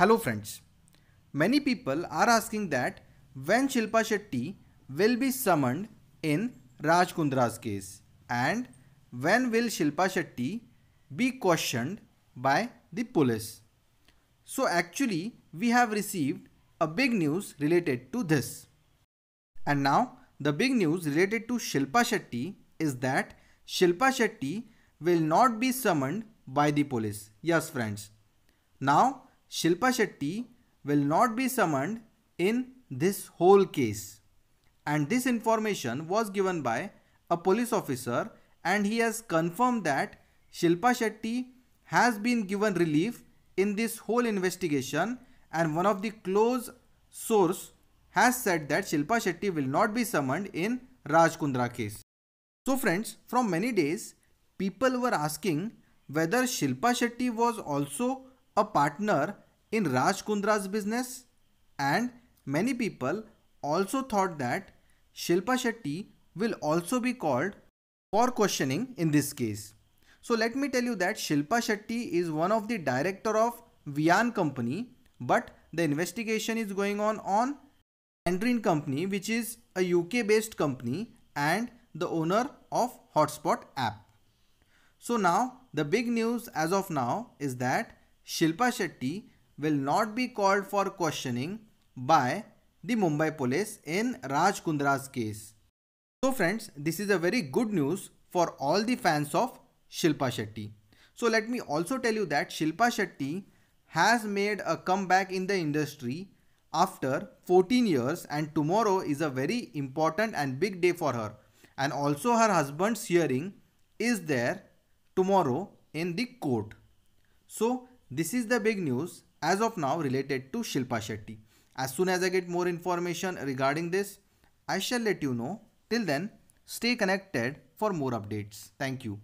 Hello friends. Many people are asking that when Shilpa Shetty will be summoned in Raj Kundra's case and when will Shilpa Shetty be questioned by the police. So actually we have received a big news related to this. And now the big news related to Shilpa Shetty is that Shilpa Shetty will not be summoned by the police. Yes friends. Now Shilpa Shetty will not be summoned in this whole case. And this information was given by a police officer and he has confirmed that Shilpa Shetty has been given relief in this whole investigation and one of the close source has said that Shilpa Shetty will not be summoned in Raj Kundra case. So friends, from many days, people were asking whether Shilpa Shetty was also a partner in Raj Kundra's business and many people also thought that Shilpa Shetty will also be called for questioning in this case. So let me tell you that Shilpa Shetty is one of the director of Vian company but the investigation is going on on Mandarin company which is a UK based company and the owner of Hotspot app. So now the big news as of now is that Shilpa Shetty will not be called for questioning by the Mumbai police in Raj Kundra's case. So friends, this is a very good news for all the fans of Shilpa Shetty. So let me also tell you that Shilpa Shetty has made a comeback in the industry after 14 years and tomorrow is a very important and big day for her and also her husband's hearing is there tomorrow in the court. So this is the big news as of now related to Shilpa Shetty. As soon as I get more information regarding this, I shall let you know. Till then, stay connected for more updates. Thank you.